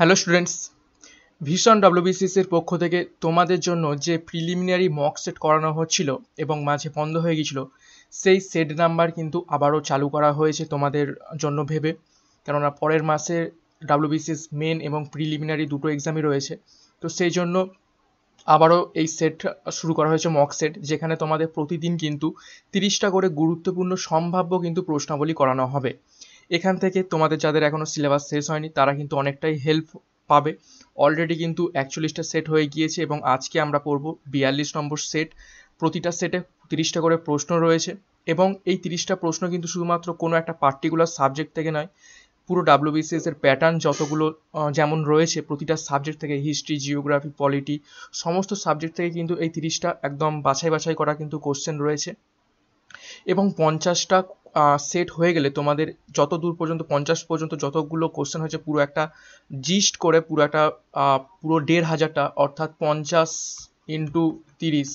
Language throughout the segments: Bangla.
হ্যালো স্টুডেন্টস ভীষণ ডব্লিউবিসিসির পক্ষ থেকে তোমাদের জন্য যে প্রিলিমিনারি মক সেট করানো হচ্ছিল এবং মাঝে বন্ধ হয়ে গিয়েছিল সেই সেট নাম্বার কিন্তু আবারও চালু করা হয়েছে তোমাদের জন্য ভেবে কেননা পরের মাসে ডাব্লিউবিসিএস মেন এবং প্রিলিমিনারি দুটো এক্সামই রয়েছে তো সেই জন্য আবারও এই সেট শুরু করা হয়েছে মক সেট যেখানে তোমাদের প্রতিদিন কিন্তু তিরিশটা করে গুরুত্বপূর্ণ সম্ভাব্য কিন্তু প্রশ্নাবলী করানো হবে এখান থেকে তোমাদের যাদের এখনও সিলেবাস শেষ হয়নি তারা কিন্তু অনেকটাই হেল্প পাবে অলরেডি কিন্তু একচল্লিশটা সেট হয়ে গিয়েছে এবং আজকে আমরা পড়ব বিয়াল্লিশ নম্বর সেট প্রতিটা সেটে তিরিশটা করে প্রশ্ন রয়েছে এবং এই তিরিশটা প্রশ্ন কিন্তু শুধুমাত্র কোনো একটা পার্টিকুলার সাবজেক্ট থেকে নয় পুরো ডাব্লিউবিসিএস প্যাটার্ন যতগুলো যেমন রয়েছে প্রতিটা সাবজেক্ট থেকে হিস্ট্রি জিওগ্রাফি পলিটি সমস্ত সাবজেক্ট থেকে কিন্তু এই তিরিশটা একদম বাছাই বাছাই করা কিন্তু কোশ্চেন রয়েছে এবং পঞ্চাশটা সেট হয়ে গেলে তোমাদের যত দূর পর্যন্ত পঞ্চাশ পর্যন্ত যতগুলো কোশ্চেন হয়েছে পুরো একটা জিস্ট করে পুরো একটা পুরো দেড় হাজারটা অর্থাৎ পঞ্চাশ ইন্টু তিরিশ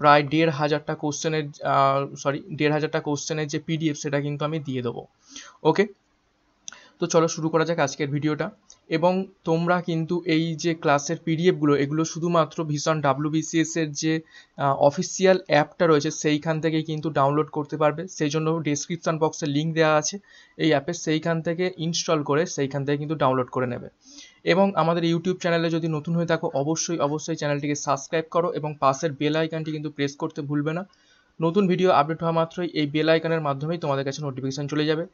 প্রায় দেড় হাজারটা কোশ্চেনের সরি দেড় হাজারটা কোশ্চেনের যে পিডিএফ সেটা কিন্তু আমি দিয়ে দেবো ওকে তো চলো শুরু করা যাক আজকের ভিডিওটা এবং তোমরা কিন্তু এই যে ক্লাসের পিডিএফগুলো এগুলো শুধুমাত্র ভীষণ ডাব্লিউবিসিএসের যে অফিসিয়াল অ্যাপটা রয়েছে সেইখান থেকে কিন্তু ডাউনলোড করতে পারবে সেই জন্য ডিসক্রিপশান বক্সে লিঙ্ক দেওয়া আছে এই অ্যাপে সেইখান থেকে ইনস্টল করে সেইখান থেকে কিন্তু ডাউনলোড করে নেবে এবং আমাদের ইউটিউব চ্যানেলে যদি নতুন হয়ে থাকো অবশ্যই অবশ্যই চ্যানেলটিকে সাবস্ক্রাইব করো এবং পাশের বেল আইকনটি কিন্তু প্রেস করতে ভুলবে না নতুন ভিডিও আপডেট হওয়া মাত্রই এই বেল আইকনের মাধ্যমেই তোমাদের কাছে নোটিফিকেশান চলে যাবে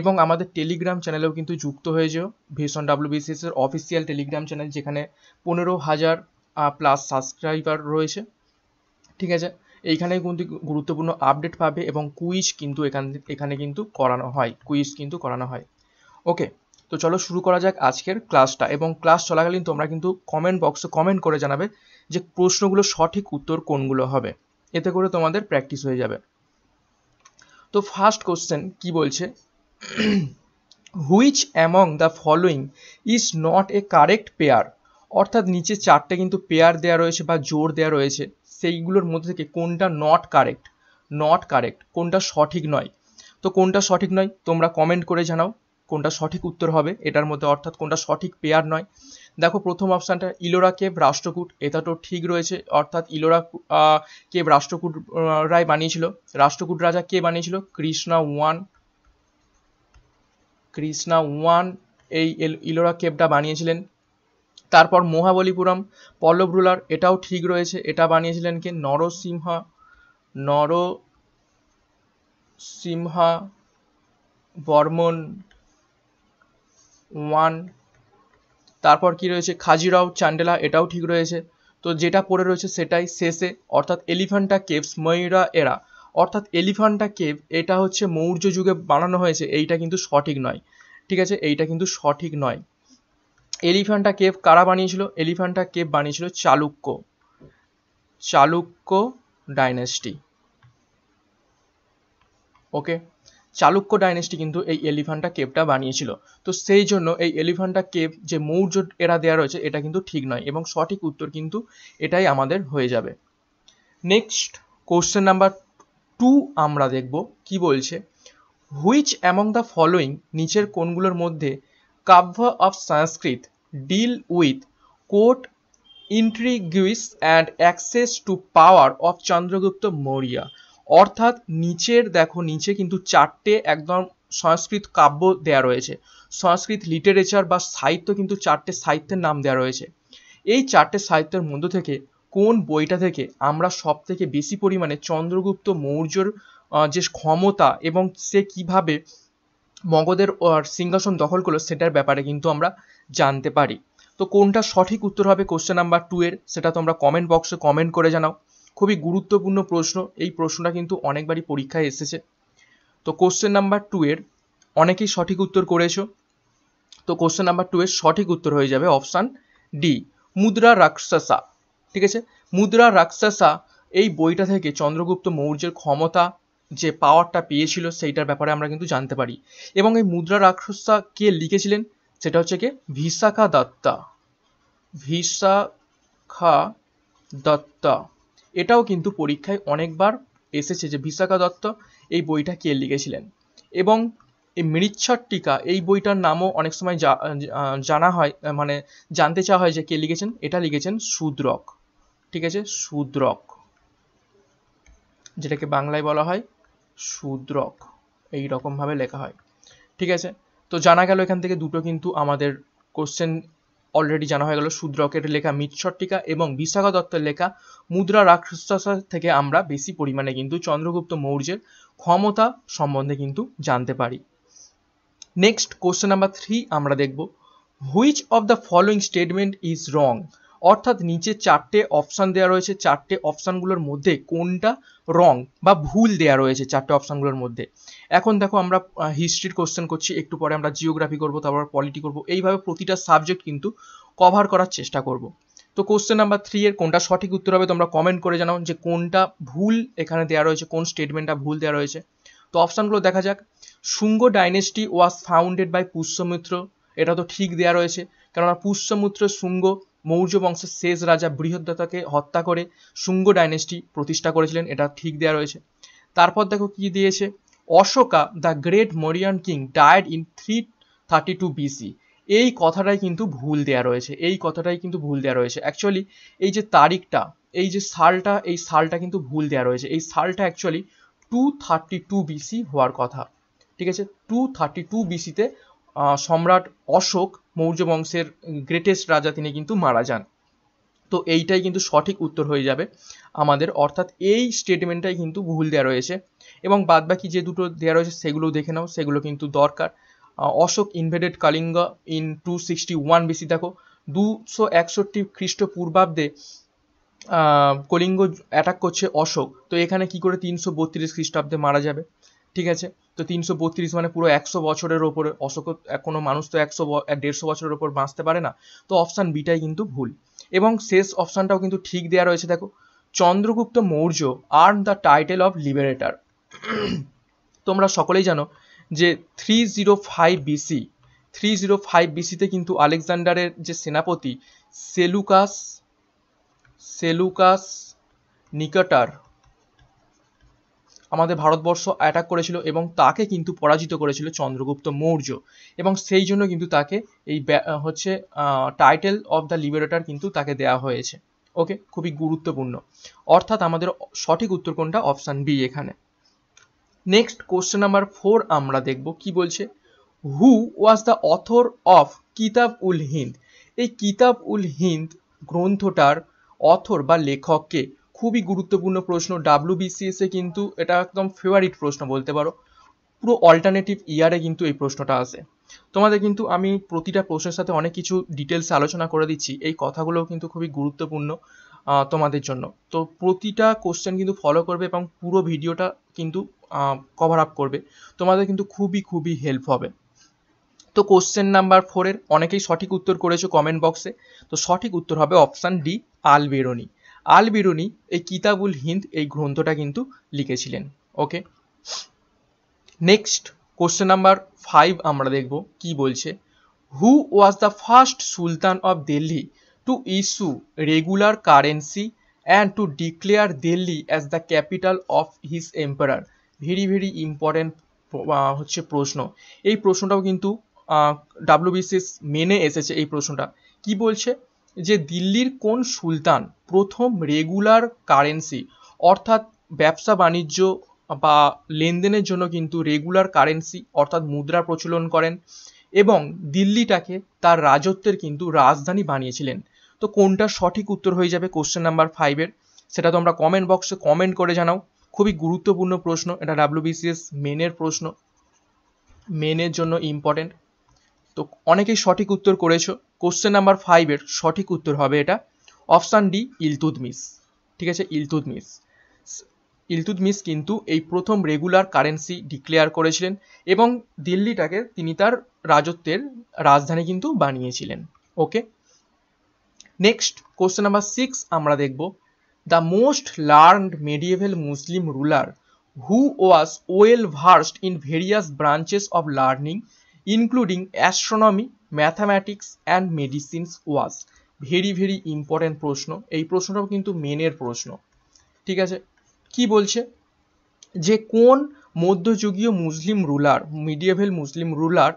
এবং আমাদের টেলিগ্রাম চ্যানেলেও কিন্তু যুক্ত হয়ে যেও ভীষণ ডাব্লিউবিসিএস এর অফিসিয়াল টেলিগ্রাম চ্যানেল যেখানে পনেরো হাজার প্লাস সাবস্ক্রাইবার রয়েছে ঠিক আছে এইখানে কিন্তু গুরুত্বপূর্ণ আপডেট পাবে এবং কুইজ কিন্তু এখান এখানে কিন্তু করানো হয় কুইজ কিন্তু করানো হয় ওকে তো চলো শুরু করা যাক আজকের ক্লাসটা এবং ক্লাস চলাকালীন তোমরা কিন্তু কমেন্ট বক্সে কমেন্ট করে জানাবে যে প্রশ্নগুলো সঠিক উত্তর কোনগুলো হবে এতে করে তোমাদের প্র্যাকটিস হয়ে যাবে তো ফার্স্ট কোশ্চেন কি বলছে which among the following is not a correct pair অর্থাৎ নিচে চারটে কিন্তু পেয়ার দেওয়া রয়েছে বা জোর দেওয়া রয়েছে সেইগুলোর মধ্যে থেকে কোনটা নট কারেক্ট নট কারেক্ট কোনটা সঠিক নয় তো কোনটা সঠিক নয় তোমরা কমেন্ট করে জানাও কোনটা সঠিক উত্তর হবে এটার মধ্যে অর্থাৎ কোনটা সঠিক পেয়ার নয় দেখো প্রথম অপশানটা ইলোরা কেব রাষ্ট্রকূট এটা তো ঠিক রয়েছে অর্থাৎ ইলোরা কেব রাষ্ট্রকূট রায় বানিয়েছিল রাষ্ট্রকূট রাজা কে বানিয়েছিল কৃষ্ণা ওয়ান কৃষ্ণা ওয়ান এই ইলোরা কেভটা বানিয়েছিলেন তারপর মহাবলীপুরম পল্লব রুলার এটাও ঠিক রয়েছে এটা বানিয়েছিলেন কি নরসিংহা নর সিংহা বর্মন ওয়ান তারপর কি রয়েছে খাজিরাও চান্ডেলা এটাও ঠিক রয়েছে তো যেটা পড়ে রয়েছে সেটাই শেষে অর্থাৎ এলিফ্যান্টা কেভস ময়ূরা এরা অর্থাৎ এলিফ্যান্টা কেভ এটা হচ্ছে মৌর্য যুগে বানানো হয়েছে এইটা কিন্তু সঠিক নয় ঠিক আছে এইটা কিন্তু সঠিক নয় এলিফ্যান্টা কেভ কারা বানিয়েছিল এলিফ্যান্টা কেভ বানিয়েছিল Chalukya Chalukya dynasty okay Chalukya dynasty কিন্তু এই এলিফ্যান্টা কেভটা বানিয়েছিল তো সেই জন্য এই এলিফ্যান্টা কেভ যে মৌর্য এরা দেওয়া রয়েছে এটা কিন্তু ঠিক নয় এবং সঠিক উত্তর কিন্তু এটাই আমাদের হয়ে যাবে নেক্সট কোশ্চেন নাম্বার টু আমরা দেখব কি বলছে হুইচ অ্যামং দ্য ফলোয়িং নিচের কোনগুলোর মধ্যে Kavya of Sanskrit deal with court intrigues and access to power of Chandragupta Maurya অর্থাৎ নিচের দেখো নিচে কিন্তু চারটে একদম সংস্কৃত কাব্য দেয়া রয়েছে সংস্কৃত লিটারেচার বা সাহিত্য কিন্তু চারটে সাহিত্যের নাম দেওয়া রয়েছে এই চারটে সাহিত্যের মধ্য থেকে কোন বইটা থেকে আমরা সব থেকে বেশি পরিমাণে চন্দ্রগুপ্ত মৌর্যর যে ক্ষমতা এবং সে কিভাবে মগধের সিংহাসন দখল করলো সেটার ব্যাপারে কিন্তু আমরা জানতে পারি তো কোনটা সঠিক উত্তর হবে কোশ্চেন নাম্বার টু এর সেটা তোমরা কমেন্ট বক্সে কমেন্ট করে জানাও খুবই গুরুত্বপূর্ণ প্রশ্ন এই প্রশ্নটা কিন্তু অনেকবারই পরীক্ষায় এসেছে তো কোশ্চেন নাম্বার টু এর অনেকেই সঠিক উত্তর করেছো তো কোশ্চেন নাম্বার টু এর সঠিক উত্তর হয়ে যাবে অপশান ডি মুদ্রা রাক্ষসা ঠিক আছে মুদ্রা রাক্ষসা এই বইটা থেকে চন্দ্রগুপ্ত মৌর্যের ক্ষমতা যে পাওয়ারটা পেয়েছিল সেইটার ব্যাপারে আমরা কিন্তু জানতে পারি এবং এই মুদ্রা রাক্ষসা কে লিখেছিলেন সেটা হচ্ছে কে ভিসাখা দত্তা ভিসাখা দত্তা এটাও কিন্তু পরীক্ষায় অনেকবার এসেছে যে ভিসাখা দত্ত এই বইটা কে লিখেছিলেন এবং এই মৃচ্ছর টিকা এই বইটার নামও অনেক সময় জানা হয় মানে জানতে চাওয়া হয় যে কে লিখেছেন এটা লিখেছেন শূদ্রক ঠিক আছে শূদ্রক যেটাকে বাংলায় বলা হয় শূদ্রক এই রকমভাবে লেখা হয় ঠিক আছে তো জানা গেল এখান থেকে দুটো কিন্তু আমাদের কোশ্চেন অলরেডি জানা হয়ে গেল শূদ্রকের লেখা মিৎসট্টিকা এবং বিশাখা দত্তের লেখা মুদ্রা রাক্ষস থেকে আমরা বেশি পরিমাণে কিন্তু চন্দ্রগুপ্ত মৌর্যের ক্ষমতা সম্বন্ধে কিন্তু জানতে পারি নেক্সট কোশ্চেন নাম্বার থ্রি আমরা দেখব which of the following statement is wrong অর্থাৎ নিচে চারটে অপশান দেওয়া রয়েছে চারটে অপশানগুলোর মধ্যে কোনটা রং বা ভুল দেওয়া রয়েছে চারটে অপশানগুলোর মধ্যে এখন দেখো আমরা হিস্ট্রির কোশ্চেন করছি একটু পরে আমরা জিওগ্রাফি করব তারপর পলিটি করব এইভাবে প্রতিটা সাবজেক্ট কিন্তু কভার করার চেষ্টা করব তো কোশ্চেন নাম্বার থ্রি এর কোনটা সঠিক উত্তর হবে তোমরা কমেন্ট করে জানাও যে কোনটা ভুল এখানে দেওয়া রয়েছে কোন স্টেটমেন্টটা ভুল দেওয়া রয়েছে তো অপশানগুলো দেখা যাক Shunga dynasty was founded by Pushyamitra এটা তো ঠিক দেওয়া রয়েছে কেননা পুষ্যমূত্র শুঙ্গ মৌর্য বংশের শেষ রাজা বৃহদ্রতাকে হত্যা করে শুঙ্গ ডাইনেস্টি প্রতিষ্ঠা করেছিলেন এটা ঠিক দেওয়া রয়েছে তারপর দেখো কি দিয়েছে Ashoka the great Mauryan king died in three thirty two BC এই কথাটাই কিন্তু ভুল দেয়া রয়েছে এই কথাটাই কিন্তু ভুল দেয়া রয়েছে অ্যাকচুয়ালি এই যে তারিখটা এই যে সালটা এই সালটা কিন্তু ভুল দেয়া রয়েছে এই সালটা actually two thirty two BC হওয়ার কথা ঠিক আছে টু থার্টি টু বিসিতে সম্রাট অশোক মৌর্য বংশের গ্রেটেস্ট রাজা তিনি কিন্তু মারা যান তো এইটাই কিন্তু সঠিক উত্তর হয়ে যাবে আমাদের অর্থাৎ এই স্টেটমেন্টটাই কিন্তু ভুল দেওয়া রয়েছে এবং বাদবাকি যে দুটো দেওয়া রয়েছে সেগুলো দেখে নাও সেগুলো কিন্তু দরকার Ashok invaded Kalinga in two sixty one বেশি দেখো দুশো একষট্টি খ্রিস্টপূর্বাব্দে কলিঙ্গ অ্যাটাক করছে অশোক তো এখানে কি করে তিনশো বত্রিশ খ্রিস্টাব্দে মারা যাবে ঠিক আছে তো তিনশো বত্রিশ মানে পুরো একশো বছরের ওপরে অশোক কোনো মানুষ তো একশো দেড়শো বছরের ওপর বাঁচতে পারে না তো অপশান বিটাই কিন্তু ভুল এবং শেষ অপশানটাও কিন্তু ঠিক দেওয়া রয়েছে দেখো চন্দ্রগুপ্ত মৌর্য আর দ্য টাইটেল অফ লিবারেটার তোমরা সকলেই জানো যে three zero five BC three zero five বিসিতে কিন্তু আলেকজান্ডারের যে সেনাপতি সেলুকাস সেলুকাস নিকটার আমাদের ভারতবর্ষ অ্যাটাক করেছিল এবং তাকে কিন্তু পরাজিত করেছিল চন্দ্রগুপ্ত মৌর্য এবং সেই জন্য কিন্তু তাকে এই হচ্ছে টাইটেল অফ দ্য লিবারেটার কিন্তু তাকে দেয়া হয়েছে ওকে খুবই গুরুত্বপূর্ণ অর্থাৎ আমাদের সঠিক উত্তর কোনটা অপশান বি এখানে নেক্সট কোশ্চেন নাম্বার ফোর আমরা দেখব কি বলছে who was the author of Kitab ul Hind এই কিতাব উল হিন্দ গ্রন্থটার অথর বা লেখককে খুবই গুরুত্বপূর্ণ প্রশ্ন ডাব্লিউ কিন্তু এটা একদম ফেভারিট প্রশ্ন বলতে পারো পুরো অল্টারনেটিভ ইয়ারে কিন্তু এই প্রশ্নটা আসে তোমাদের কিন্তু আমি প্রতিটা প্রশ্নের সাথে অনেক কিছু ডিটেলস আলোচনা করে দিচ্ছি এই কথাগুলো কিন্তু খুবই গুরুত্বপূর্ণ তোমাদের জন্য তো প্রতিটা কোশ্চেন কিন্তু ফলো করবে এবং পুরো ভিডিওটা কিন্তু কভার আপ করবে তোমাদের কিন্তু খুবই খুবই হেল্প হবে তো কোশ্চেন নাম্বার ফোরের অনেকেই সঠিক উত্তর করেছো কমেন্ট বক্সে তো সঠিক উত্তর হবে অপশান ডি আলবেরনি আল বিরুনি এই কিতাবুল হিন্দ এই গ্রন্থটা কিন্তু লিখেছিলেন okay next question number five আমরা দেখব কি বলছে who was the first sultan of Delhi to issue regular currency and to declare Delhi as the capital of his emperor very very important হচ্ছে প্রশ্ন এই প্রশ্নটাও কিন্তু ডাব্লিউবিসিএস মেনে এসেছে এই প্রশ্নটা কি বলছে যে দিল্লির কোন সুলতান প্রথম রেগুলার কারেন্সি অর্থাৎ ব্যবসা বাণিজ্য বা লেনদেনের জন্য কিন্তু রেগুলার কারেন্সি অর্থাৎ মুদ্রা প্রচলন করেন এবং দিল্লিটাকে তার রাজত্বের কিন্তু রাজধানী বানিয়েছিলেন তো কোনটা সঠিক উত্তর হয়ে যাবে কোশ্চেন নাম্বার ফাইভের সেটা তোমরা কমেন্ট বক্সে কমেন্ট করে জানাও খুবই গুরুত্বপূর্ণ প্রশ্ন এটা ডাব্লিউবিসিএস মেনের প্রশ্ন মেনের জন্য ইম্পর্টেন্ট তো অনেকেই সঠিক উত্তর করেছো কোশ্চেন নাম্বার ফাইভের সঠিক উত্তর হবে এটা অপশান ডি ইলতুদমিস ঠিক আছে ইলতুদমিস ইলতুদমিস কিন্তু এই প্রথম রেগুলার কারেন্সি ডিক্লেয়ার করেছিলেন এবং দিল্লিটাকে তিনি তার রাজত্বের রাজধানী কিন্তু বানিয়েছিলেন okay next question number six আমরা দেখব the most learned medieval Muslim ruler who was well versed in various branches of learning including astronomy mathematics and medicines was very very important প্রশ্ন এই প্রশ্নটাও কিন্তু মেনের প্রশ্ন ঠিক আছে কি বলছে যে কোন মধ্যযুগীয় Muslim ruler medieval Muslim ruler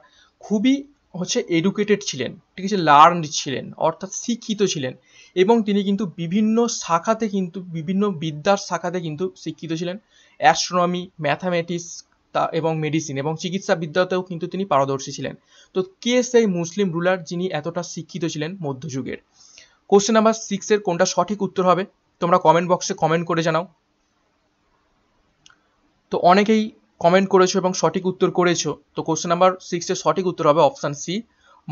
খুবই হচ্ছে এডুকেটেড ছিলেন ঠিক আছে লার্নড ছিলেন অর্থাৎ শিক্ষিত ছিলেন এবং তিনি কিন্তু বিভিন্ন শাখাতে কিন্তু বিভিন্ন বিদ্যার শাখাতে কিন্তু শিক্ষিত ছিলেন অ্যাস্ট্রোনমি ম্যাথামেটিক্স তা এবং মেডিসিন এবং চিকিৎসা বিদ্যাতেও কিন্তু তিনি পারদর্শী ছিলেন তো কে সেই মুসলিম রুলার যিনি এতটা শিক্ষিত ছিলেন মধ্যযুগের কোশ্চেন নাম্বার সিক্সের কোনটা সঠিক উত্তর হবে তোমরা কমেন্ট বক্সে কমেন্ট করে জানাও তো অনেকেই কমেন্ট করেছো এবং সঠিক উত্তর করেছো তো কোশ্চেন নাম্বার সিক্সের সঠিক উত্তর হবে অপশান সি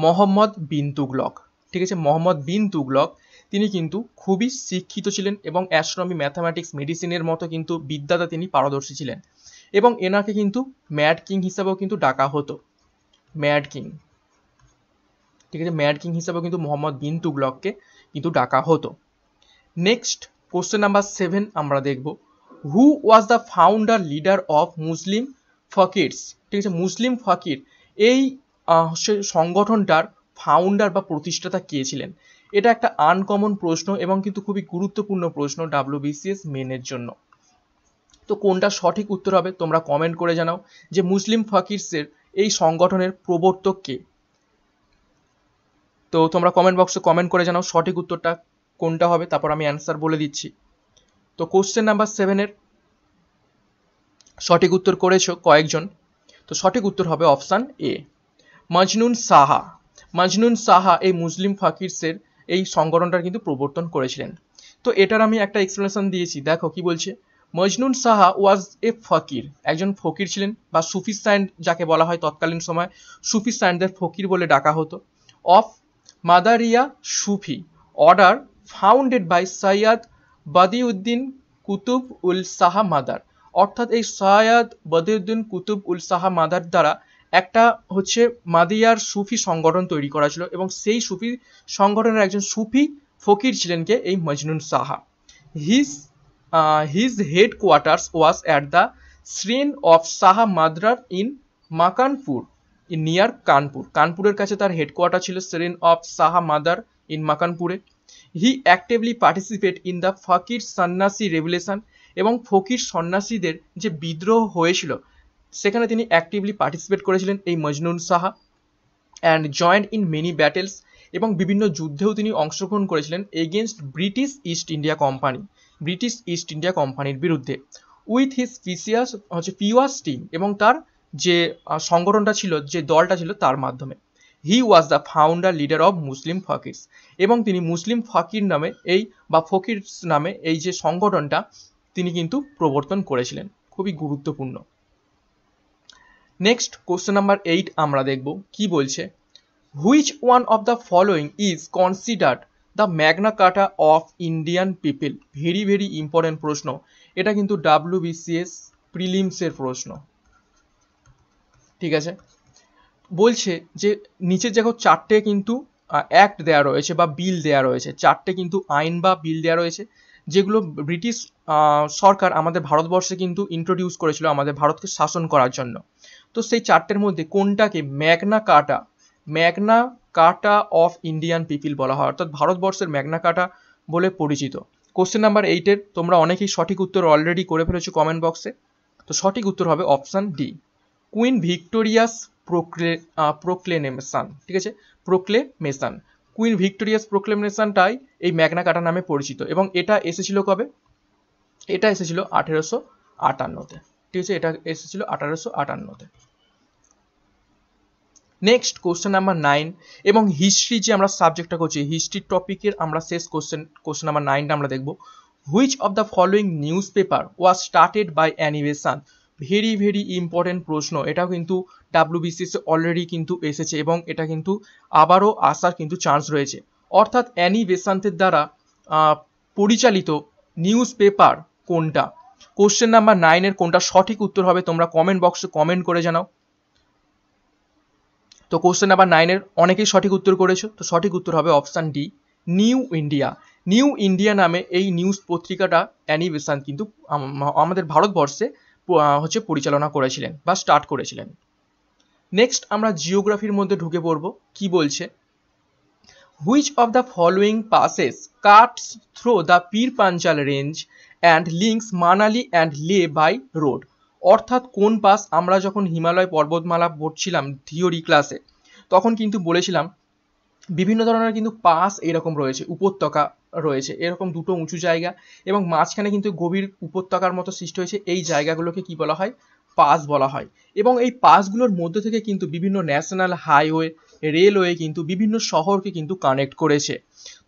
মোহাম্মদ বিন তুগলক ঠিক আছে মোহাম্মদ বিন তুগলক তিনি কিন্তু খুবই শিক্ষিত ছিলেন এবং অ্যাস্ট্রনমি ম্যাথামেটিক্স মেডিসিনের মতো কিন্তু বিদ্যাতে তিনি পারদর্শী ছিলেন এবং এনাকে কিন্তু ম্যাড কিং হিসাবেও কিন্তু ডাকা হতো ম্যাড কিং ঠিক আছে ম্যাড কিং হিসাবেও কিন্তু মোহাম্মদ বিন তুগলককে কিন্তু ডাকা হতো নেক্সট কোশ্চেন নাম্বার সেভেন আমরা দেখব who was the founder leader of Muslim fakirs ঠিক আছে মুসলিম ফকির এই সংগঠনটার ফাউন্ডার বা প্রতিষ্ঠাতা কে ছিলেন এটা একটা আনকমন প্রশ্ন এবং কিন্তু খুবই গুরুত্বপূর্ণ প্রশ্ন ডাব্লিউবিসিএস মেনের জন্য তো কোনটা সঠিক উত্তর হবে তোমরা কমেন্ট করে জানাও যে মুসলিম ফকিরসের এই সংগঠনের প্রবর্তক কে তো তোমরা কমেন্ট বক্সে কমেন্ট করে জানাও সঠিক উত্তরটা কোনটা হবে তারপর আমি অ্যান্সার বলে দিচ্ছি তো কোশ্চেন নাম্বার সেভেনের সঠিক উত্তর করেছো কয়েকজন তো সঠিক উত্তর হবে অপশান এ মজনুন সাহা মজনুন সাহা এই মুসলিম ফাকিরসের এই সংগঠনটার কিন্তু প্রবর্তন করেছিলেন তো এটার আমি একটা এক্সপ্লেনেশন দিয়েছি দেখো কি বলছে মজনুন সাহা ওয়াজ এ ফকির একজন ফকির ছিলেন বা সুফি সায়েন্ট যাকে বলা হয় তৎকালীন সময় সুফি সায়েন্টদের ফকির বলে ডাকা হতো of Madariya Sufi order founded by Syed Badiuddin Qutub ul Shah Madar অর্থাৎ এই সৈয়াদ বদিউদ্দিন কুতুব উল সাহা মাদার দ্বারা একটা হচ্ছে মাদিয়ার সুফি সংগঠন তৈরি করা ছিল এবং সেই সুফি সংগঠনের একজন সুফি ফকির ছিলেন কে এই Majnun Shah his his head headquarters was at the shrine of Shah Madar in Makanpur in near Kanpur কানপুরের কাছে তার হেড কোয়ার্টার ছিল shrine of Shah Madar in মাকানপুরে he actively participate in the fakir sannyasi revolution এবং ফকির সন্ন্যাসীদের যে বিদ্রোহ হয়েছিল সেখানে তিনি অ্যাক্টিভলি পার্টিসিপেট করেছিলেন এই Majnun Shah and joined in many battles এবং বিভিন্ন যুদ্ধেও তিনি অংশগ্রহণ করেছিলেন against British East India company British East India কোম্পানির বিরুদ্ধে উইথ হিস পিসিয়াস হচ্ছে পিওয়াস টিম এবং তার যে সংগঠনটা ছিল যে দলটা ছিল তার মাধ্যমে he was the founder leader of Muslim fakir এবং তিনি মুসলিম ফকির নামে এই বা ফকিরস নামে এই যে সংগঠনটা তিনি কিন্তু প্রবর্তন করেছিলেন খুবই গুরুত্বপূর্ণ নেক্সট কোশ্চেন নাম্বার এইট আমরা দেখব কি বলছে which one of the following is considered the Magna Carta of Indian people very very important প্রশ্ন এটা কিন্তু ডাব্লিউ বিসিএস প্রিলিমসের প্রশ্ন ঠিক আছে বলছে যে নিচের দেখো চারটে কিন্তু অ্যাক্ট দেয়া রয়েছে বা বিল দেয়া রয়েছে চারটে কিন্তু আইন বা বিল দেয়া রয়েছে যেগুলো ব্রিটিশ সরকার আমাদের ভারতবর্ষে কিন্তু ইন্ট্রোডিউস করেছিল আমাদের ভারতকে শাসন করার জন্য তো সেই চারটের মধ্যে কোনটাকে ম্যাগনা কাটা Magna Carta of Indian people বলা হয় অর্থাৎ ভারতবর্ষের ম্যাগনা কাটা বলে পরিচিত কোশ্চেন নাম্বার এইটের তোমরা অনেকেই সঠিক উত্তর অলরেডি করে ফেলেছো কমেন্ট বক্সে তো সঠিক উত্তর হবে অপশান ডি কুইন ভিক্টোরিয়াস প্রোক্লে প্রোক্লেনেমেশান ঠিক আছে প্রোক্লেমেশান কুইন ভিক্টোরিয়াস প্রোক্লেমেশানটাই এই ম্যাগনা কাটা নামে পরিচিত এবং এটা এসেছিল কবে এটা এসেছিল আঠেরোশো আটান্নতে ঠিক আছে এটা এসেছিল আঠারোশো আটান্নতে নেক্সট কোশ্চেন নাম্বার নাইন এবং হিস্ট্রি যে আমরা সাবজেক্টটা করছি হিস্ট্রির টপিকের আমরা শেষ কোশ্চেন কোশ্চেন নাম্বার নাইনটা আমরা দেখব which of the following newspaper was started by Annie Besant very very important প্রশ্ন এটাও কিন্তু ডাব্লিউবিসিএস অলরেডি কিন্তু এসেছে এবং এটা কিন্তু আবারও আসার কিন্তু চান্স রয়েছে অর্থাৎ অ্যানি বেসান্তের দ্বারা পরিচালিত নিউজ পেপার কোনটা কোশ্চেন নাম্বার নাইনের কোনটা সঠিক উত্তর হবে তোমরা কমেন্ট বক্সে কমেন্ট করে জানাও তো কোশ্চেন নাম্বার নাইনের অনেকেই সঠিক উত্তর করেছো তো সঠিক উত্তর হবে option D New India New India নামে এই নিউজ পত্রিকাটা অ্যানি বেসান্ত কিন্তু আমাদের ভারতবর্ষে হচ্ছে পরিচালনা করেছিলেন বা স্টার্ট করেছিলেন নেক্সট আমরা জিওগ্রাফির মধ্যে ঢুকে পড়ব কি বলছে which of the following passes cuts through the Pir Panjal range and links Manali and Leh by road অর্থাৎ কোন পাস আমরা যখন হিমালয় পর্বতমালা পড়ছিলাম থিওরি ক্লাসে তখন কিন্তু বলেছিলাম বিভিন্ন ধরনের কিন্তু পাস এরকম রয়েছে উপত্যকা রয়েছে এরকম দুটো উঁচু জায়গা এবং মাঝখানে কিন্তু গভীর উপত্যকার মতো সৃষ্টি হয়েছে এই জায়গাগুলোকে কি বলা হয় পাস বলা হয় এবং এই পাসগুলোর মধ্যে থেকে কিন্তু বিভিন্ন ন্যাশনাল হাইওয়ে রেলওয়ে কিন্তু বিভিন্ন শহরকে কিন্তু কানেক্ট করেছে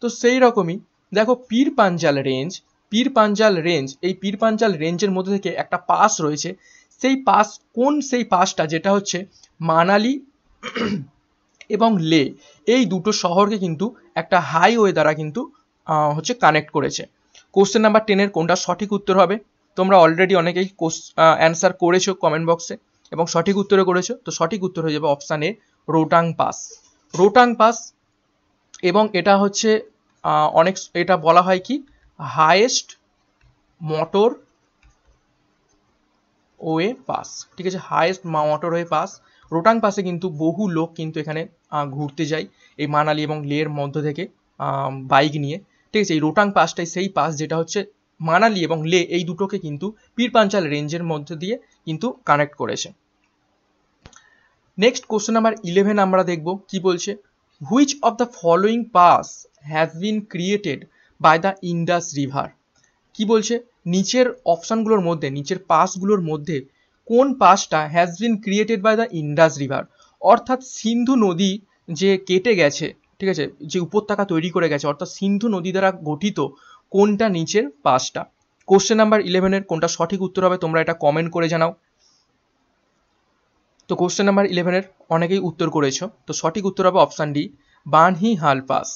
তো সেই রকমই দেখো পীর পাঞ্জাল রেঞ্জ পীর পাঞ্জাল রেঞ্জ এই পীর পাঞ্জাল রেঞ্জের মধ্যে থেকে একটা পাস রয়েছে সেই পাস কোন সেই পাসটা যেটা হচ্ছে মানালি এবং লে এই দুটো শহরকে কিন্তু একটা হাইওয়ে দ্বারা কিন্তু হচ্ছে কানেক্ট করেছে কোশ্চেন নাম্বার টেনের কোনটা সঠিক উত্তর হবে তোমরা অলরেডি অনেকেই কোশ অ্যান্সার করেছো কমেন্ট বক্সে এবং সঠিক উত্তরে করেছো তো সঠিক উত্তর হয়ে যাবে option A Rohtang pass Rohtang pass এবং এটা হচ্ছে অনেক এটা বলা হয় কি হাইয়েস্ট মোটর ওয়ে পাস ঠিক আছে highest motorway pass Rohtang পাসে কিন্তু বহু লোক কিন্তু এখানে ঘুরতে যায় এই মানালি এবং লের মধ্য থেকে বাইক নিয়ে ঠিক আছে এই রোটাং পাসটাই সেই পাস যেটা হচ্ছে মানালি এবং লে এই দুটোকে কিন্তু পীরপাঞ্চাল রেঞ্জের মধ্যে দিয়ে কিন্তু কানেক্ট করেছে নেক্সট কোশ্চেন নাম্বার ইলেভেন আমরা দেখব কি বলছে which of the following pass has been created by the Indus river কি বলছে নিচের অপশানগুলোর মধ্যে নিচের পাসগুলোর মধ্যে কোন পাসটা has been created by the Indus river অর্থাৎ সিন্ধু নদী যে কেটে গেছে ঠিক আছে যে উপত্যকা তৈরি করে গেছে অর্থাৎ সিন্ধু নদী দ্বারা গঠিত কোনটা নিচের পাসটা কোশ্চেন নাম্বার ইলেভেনের কোনটা সঠিক উত্তর হবে তোমরা এটা কমেন্ট করে জানাও তো কোশ্চেন নাম্বার ইলেভেনের অনেকেই উত্তর করেছো তো সঠিক উত্তর হবে অপশান ডি বানহি হাল পাস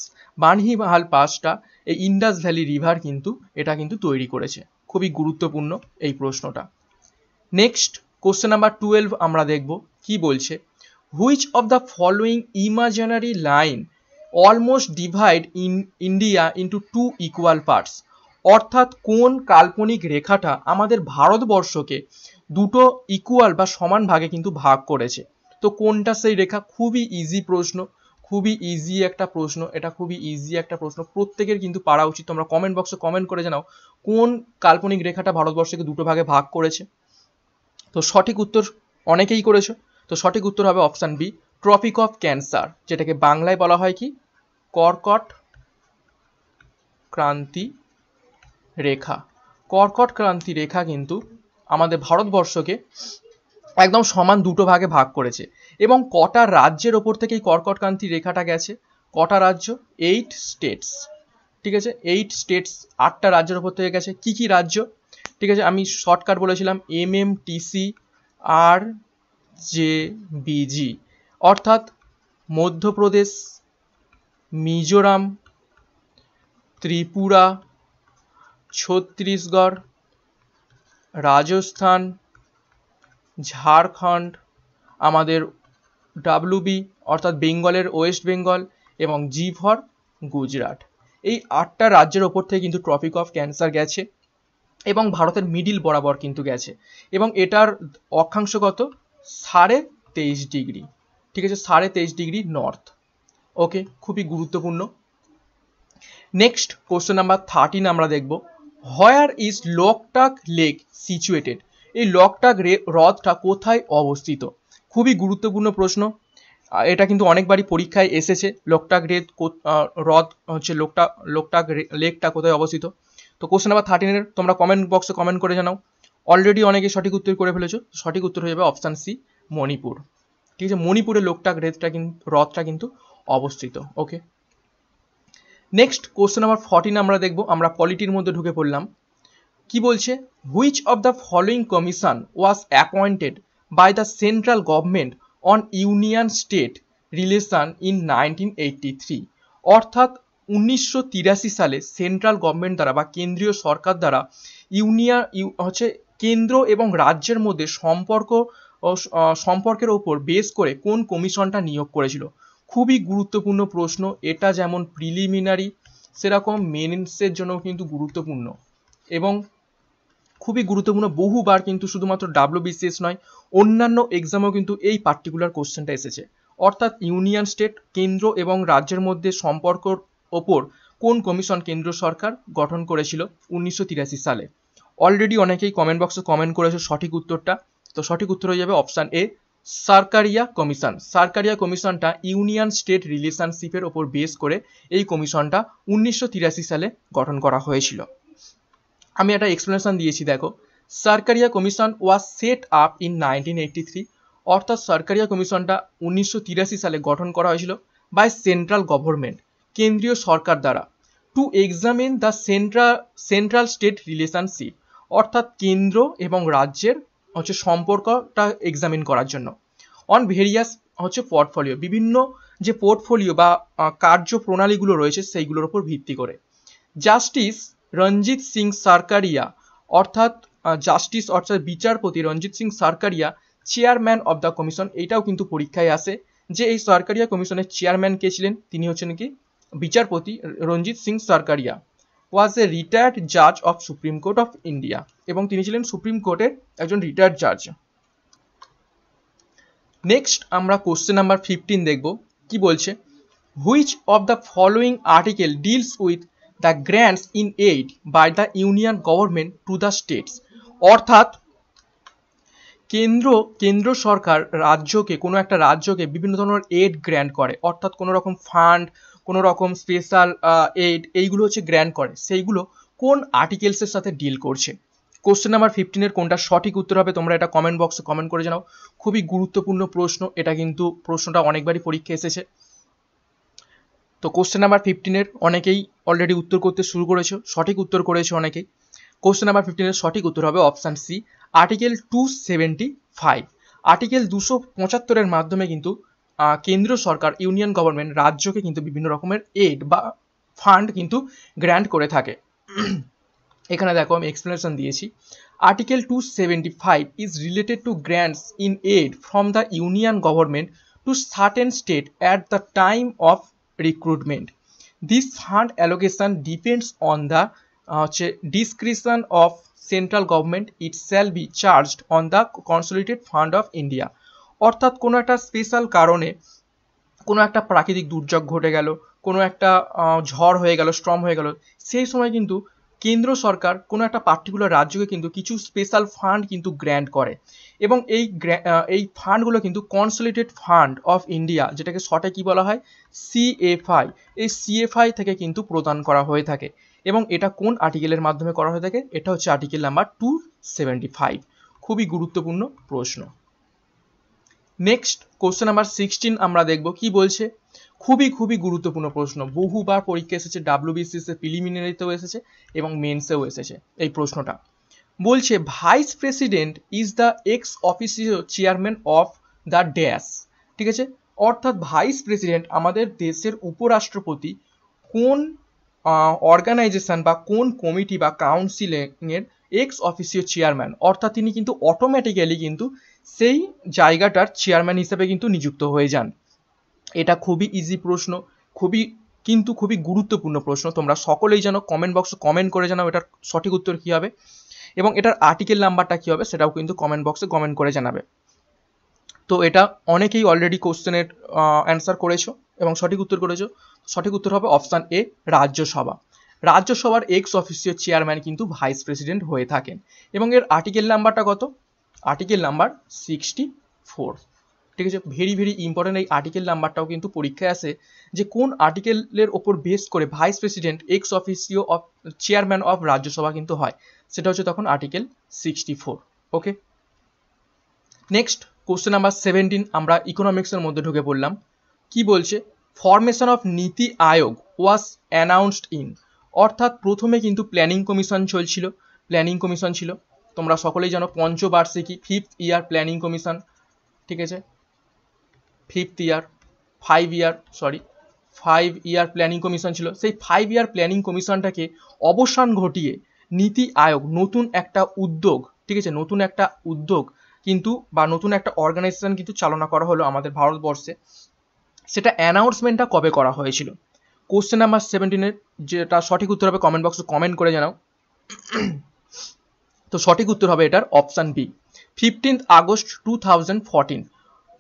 বানহি হাল পাসটা এই ইন্ডাস ভ্যালি রিভার কিন্তু এটা কিন্তু তৈরি করেছে খুবই গুরুত্বপূর্ণ এই প্রশ্নটা নেক্সট কোশ্চেন নাম্বার টুয়েলভ আমরা দেখব কি বলছে which of the following imaginary line almost divide in India into two equal parts অর্থাৎ কোন কাল্পনিক রেখাটা আমাদের ভারতবর্ষকে দুটো ইকুয়াল বা সমান ভাগে কিন্তু ভাগ করেছে তো কোনটা সেই রেখা খুবই ইজি প্রশ্ন খুবই ইজি একটা প্রশ্ন এটা খুবই ইজি একটা প্রশ্ন প্রত্যেকের কিন্তু পারা উচিত তোমরা কমেন্ট বক্সে কমেন্ট করে জানাও কোন কাল্পনিক রেখাটা ভারতবর্ষকে দুটো ভাগে ভাগ করেছে তো সঠিক উত্তর অনেকেই করেছো তো সঠিক উত্তর হবে option B Tropic of Cancer যেটাকে বাংলায় বলা হয় কি কর্কট ক্রান্তি রেখা কর্কট ক্রান্তি রেখা কিন্তু আমাদের ভারতবর্ষকে একদম সমান দুটো ভাগে ভাগ করেছে এবং কটা রাজ্যের ওপর থেকে এই কর্কটকান্তি রেখাটা গেছে কটা রাজ্য এইট স্টেটস ঠিক আছে এইট স্টেটস আটটা রাজ্যের ওপর থেকে গেছে কি কি রাজ্য ঠিক আছে আমি শর্টকাট বলেছিলাম M M TC R J BG অর্থাৎ মধ্যপ্রদেশ মিজোরাম ত্রিপুরা ছত্তিশগড় রাজস্থান ঝাড়খণ্ড আমাদের ডাব্লুবি অর্থাৎ বেঙ্গলের ওয়েস্ট বেঙ্গল এবং জি ফর গুজরাট এই আটটা রাজ্যের ওপর থেকে কিন্তু ট্রফিক অফ ক্যান্সার গেছে এবং ভারতের মিডিল বরাবর কিন্তু গেছে এবং এটার অক্ষাংশগত সাড়ে তেইশ ডিগ্রি ঠিক আছে সাড়ে তেইশ ডিগ্রি নর্থ ওকে খুবই গুরুত্বপূর্ণ নেক্সট কোশ্চেন নাম্বার থার্টিন আমরা দেখব where is Loktak lake situated এই লকটাক হ্রদটা কোথায় অবস্থিত খুবই গুরুত্বপূর্ণ প্রশ্ন এটা কিন্তু অনেকবারই পরীক্ষায় এসেছে লোকটাক রেদ হ্রদ হচ্ছে লোকটা লোকটাক লেকটা কোথায় অবস্থিত তো কোশ্চেন নাম্বার থার্টিনের তোমরা কমেন্ট বক্সে কমেন্ট করে জানাও অলরেডি অনেকে সঠিক উত্তর করে ফেলেছো সঠিক উত্তর হয়ে যাবে অপশান সি মণিপুর ঠিক আছে মণিপুরে লোকটাক রেদটা কিন্তু হ্রদটা কিন্তু অবস্থিত okay next question number fourteen আমরা দেখব আমরা পলিটির মধ্যে ঢুকে পড়লাম কি বলছে which of the following commission was appointed by the central government on union state relation in nineteen eighty three অর্থাৎ উনিশশো তিরাশি সালে সেন্ট্রাল গভর্নমেন্ট দ্বারা বা কেন্দ্রীয় সরকার দ্বারা ইউনিয়ন হচ্ছে কেন্দ্র এবং রাজ্যের মধ্যে সম্পর্ক সম্পর্কের ওপর বেস করে কোন কমিশনটা নিয়োগ করেছিল খুবই গুরুত্বপূর্ণ প্রশ্ন এটা যেমন প্রিলিমিনারি সেরকম মেনসের জন্য কিন্তু গুরুত্বপূর্ণ এবং খুবই গুরুত্বপূর্ণ বহুবার কিন্তু শুধুমাত্র ডাব্লিউবিসিএস নয় অন্যান্য এক্সামেও কিন্তু এই পার্টিকুলার কোশ্চেনটা এসেছে অর্থাৎ ইউনিয়ন স্টেট কেন্দ্র এবং রাজ্যের মধ্যে সম্পর্কর ওপর কোন কমিশন কেন্দ্র সরকার গঠন করেছিল উনিশশো সালে অলরেডি অনেকেই কমেন্ট বক্সে কমেন্ট করেছে সঠিক উত্তরটা তো সঠিক উত্তর হয়ে যাবে option A Sarkaria commission Sarkaria কমিশনটা ইউনিয়ন স্টেট রিলেশনশিপের ওপর বেস করে এই কমিশনটা উনিশশো সালে গঠন করা হয়েছিল আমি একটা এক্সপ্লেনেশন দিয়েছি দেখো Sarkaria commission was set up in nineteen eighty three অর্থাৎ সরকারিয়া কমিশনটা উনিশশো সালে গঠন করা হয়েছিল বাই সেন্ট্রাল গভর্নমেন্ট কেন্দ্রীয় সরকার দ্বারা to examine the central central state relationship অর্থাৎ কেন্দ্র এবং রাজ্যের হচ্ছে সম্পর্কটা এক্সামিন করার জন্য অন ভেরিয়াস হচ্ছে পোর্টফোলিও বিভিন্ন যে পোর্টফোলিও বা কার্যপ্রণালীগুলো রয়েছে সেইগুলোর উপর ভিত্তি করে জাস্টিস রঞ্জিত সিং সারকারিয়া অর্থাৎ জাস্টিস অর্থাৎ বিচারপতি Ranjit Singh Sarkaria chairman of the commission এটাও কিন্তু পরীক্ষায় আসে যে এই সরকারিয়া কমিশনের চেয়ারম্যান কে ছিলেন তিনি হচ্ছেন কি বিচারপতি Ranjit Singh Sarkaria was a retired জাজ of supreme court of India এবং তিনি ছিলেন সুপ্রিম কোর্টের একজন রিটায়ার্ড জাজ নেক্সট আমরা কোশ্চেন নাম্বার ফিফটিন দেখব কি বলছে which of the following article deals with the grants in aid by the union government to the states অর্থাৎ কেন্দ্র কেন্দ্র সরকার রাজ্যকে কোনো একটা রাজ্যকে বিভিন্ন ধরনের এড গ্র্যান্ট করে অর্থাৎ কোনো রকম ফান্ড কোনো রকম স্পেশাল এইড এইগুলো হচ্ছে গ্র্যান্ট করে সেইগুলো কোন আর্টিকেলসের সাথে ডিল করছে কোশ্চেন নাম্বার ফিফটিনের কোনটা সঠিক উত্তর হবে তোমরা এটা কমেন্ট বক্সে কমেন্ট করে জানাও খুবই গুরুত্বপূর্ণ প্রশ্ন এটা কিন্তু প্রশ্নটা অনেকবারই পরীক্ষা এসেছে তো কোশ্চেন নাম্বার ফিফটিনের অনেকেই অলরেডি উত্তর করতে শুরু করেছো সঠিক উত্তর করেছো অনেকেই কোশ্চেন নাম্বার ফিফটিনের সঠিক উত্তর হবে option C article two seventy five article দুশো পঁচাত্তরের মাধ্যমে কিন্তু কেন্দ্রীয় সরকার ইউনিয়ন গভর্নমেন্ট রাজ্যকে কিন্তু বিভিন্ন রকমের এড বা ফান্ড কিন্তু গ্র্যান্ট করে থাকে এখানে দেখো আমি এক্সপ্লেনেশন দিয়েছি article two seventy five is related to grants in aid from the union government to certain state at the time of recruitment this fund allocation depends on the হচ্ছে description of central government it shall be charged on the consolidated fund of India অর্থাৎ কোনো একটা স্পেশাল কারণে কোনো একটা প্রাকৃতিক দুর্যোগ ঘটে গেল কোনো একটা ঝড় হয়ে গেল স্ট্রম হয়ে গেল সেই সময় কিন্তু কেন্দ্র সরকার কোনো একটা পার্টিকুলার রাজ্যকে কিন্তু কিছু স্পেশাল ফান্ড কিন্তু গ্র্যান্ট করে এবং এই এই ফান্ডগুলো কিন্তু কনসলিটেড ফান্ড অফ ইন্ডিয়া যেটাকে শর্টে কি বলা হয় সিএফআই এই সিএফআই থেকে কিন্তু প্রদান করা হয়ে থাকে এবং এটা কোন আর্টিকেলের মাধ্যমে করা হয়ে থাকে এটা হচ্ছে article number two seventy five খুবই গুরুত্বপূর্ণ প্রশ্ন নেক্সট কোশ্চেন নাম্বার সিক্সটিন আমরা দেখব কি বলছে খুবই খুবই গুরুত্বপূর্ণ প্রশ্ন বহুবার পরীক্ষা এসেছে এ প্রিলিমিনারিতেও e এসেছে এবং মেন্সেও এসেছে এই প্রশ্নটা বলছে vice president is the ex officio chairman of the dash ঠিক আছে অর্থাৎ ভাইস প্রেসিডেন্ট আমাদের দেশের উপরাষ্ট্রপতি কোন অর্গানাইজেশন বা কোন কমিটি বা কাউন্সিলিংয়ের এক্স অফিসিও চেয়ারম্যান অর্থাৎ তিনি কিন্তু অটোমেটিক্যালি কিন্তু সেই জায়গাটার চেয়ারম্যান হিসেবে কিন্তু নিযুক্ত হয়ে যান এটা খুবই ইজি প্রশ্ন খুবই কিন্তু খুবই গুরুত্বপূর্ণ প্রশ্ন তোমরা সকলেই যেন কমেন্ট বক্সে কমেন্ট করে জানাও এটার সঠিক উত্তর কী হবে এবং এটার আর্টিকেল নাম্বারটা কী হবে সেটাও কিন্তু কমেন্ট বক্সে কমেন্ট করে জানাবে তো এটা অনেকেই অলরেডি কোশ্চেনের অ্যান্সার করেছো এবং সঠিক উত্তর করেছো সঠিক উত্তর হবে অপশান এ রাজ্যসভা রাজ্যসভার এক্স অফিসীয় চেয়ারম্যান কিন্তু ভাইস প্রেসিডেন্ট হয়ে থাকেন এবং এর আর্টিকেল নাম্বারটা কত আর্টিকেল নাম্বার সিক্সটি ফোর ঠিক আছে ভেরি ভেরি ইম্পর্টেন্ট এই আর্টিকেল নাম্বারটাও কিন্তু পরীক্ষায় আসে যে কোন আর্টিকেলের ওপর বেস করে vice president ex officio of chairman of Rajya Sabha কিন্তু হয় সেটা হচ্ছে তখন article sixty four okay next question number seventeen আমরা ইকোনমিক্সের মধ্যে ঢুকে পড়লাম কি বলছে ফরমেশন অফ নীতি আয়োগ ওয়াজ অ্যানাউন্সড ইন অর্থাৎ প্রথমে কিন্তু প্ল্যানিং কমিশন চলছিল প্ল্যানিং কমিশন ছিল তোমরা সকলেই জানো পঞ্চবার্ষিকী ফিফথ ইয়ার প্ল্যানিং কমিশন ঠিক আছে fifth year five year sorry five year planning commission ছিল সেই ফাইভ ইয়ার প্ল্যানিং কমিশনটাকে অবসান ঘটিয়ে নীতি আয়োগ নতুন একটা উদ্যোগ ঠিক আছে নতুন একটা উদ্যোগ কিন্তু বা নতুন একটা অর্গানাইজেশন কিন্তু চালনা করা হলো আমাদের ভারতবর্ষে সেটা অ্যানাউন্সমেন্টটা কবে করা হয়েছিল কোশ্চেন নাম্বার সেভেন্টিনের যেটা সঠিক উত্তর হবে কমেন্ট বক্সে কমেন্ট করে জানাও তো সঠিক উত্তর হবে এটার option B fifteenth August two thousand fourteen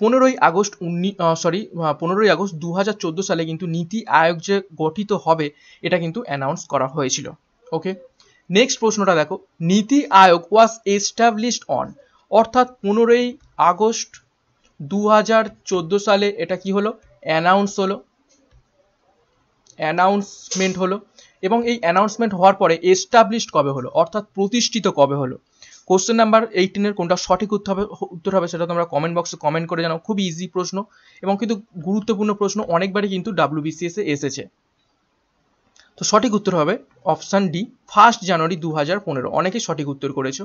পনেরোই আগস্ট উনি সরি পনেরোই আগস্ট দু হাজার চোদ্দো সালে কিন্তু নীতি আয়োগ যে গঠিত হবে এটা কিন্তু অ্যানাউন্স করা হয়েছিল ওকে নেক্সট প্রশ্নটা দেখো নীতি আয়োগ ওয়াজ এস্টাবলিশড অন অর্থাৎ পনেরোই আগস্ট দু হাজার চোদ্দো সালে এটা কি হলো অ্যানাউন্স হলো অ্যানাউন্সমেন্ট হলো এবং এই অ্যানাউন্সমেন্ট হওয়ার পরে এস্টাবলিশড কবে হলো অর্থাৎ প্রতিষ্ঠিত কবে হলো কোশ্চেন নাম্বার এইটিনের কোনটা সঠিক উত্তর হবে উত্তর হবে সেটা তোমরা কমেন্ট বক্সে কমেন্ট করে জানাও খুবই ইজি প্রশ্ন এবং কিন্তু গুরুত্বপূর্ণ প্রশ্ন অনেকবারই কিন্তু ডাব্লিউবিসিএসে এসেছে তো সঠিক উত্তর হবে অপশান ডি ফার্স্ট জানুয়ারি দু হাজার পনেরো অনেকে সঠিক উত্তর করেছো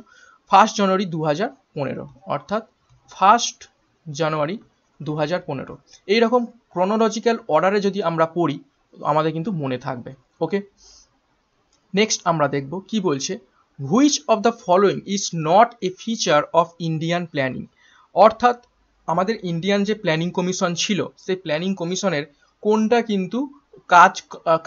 ফার্স্ট জানুয়ারি দু হাজার পনেরো অর্থাৎ ফার্স্ট জানুয়ারি দু হাজার পনেরো এইরকম ক্রনোলজিক্যাল অর্ডারে যদি আমরা পড়ি আমাদের কিন্তু মনে থাকবে ওকে নেক্সট আমরা দেখব কি বলছে which of the following is not a feature of Indian planning অর্থাৎ আমাদের ইন্ডিয়ান যে প্ল্যানিং কমিশন ছিল সেই প্ল্যানিং কমিশনের কোনটা কিন্তু কাজ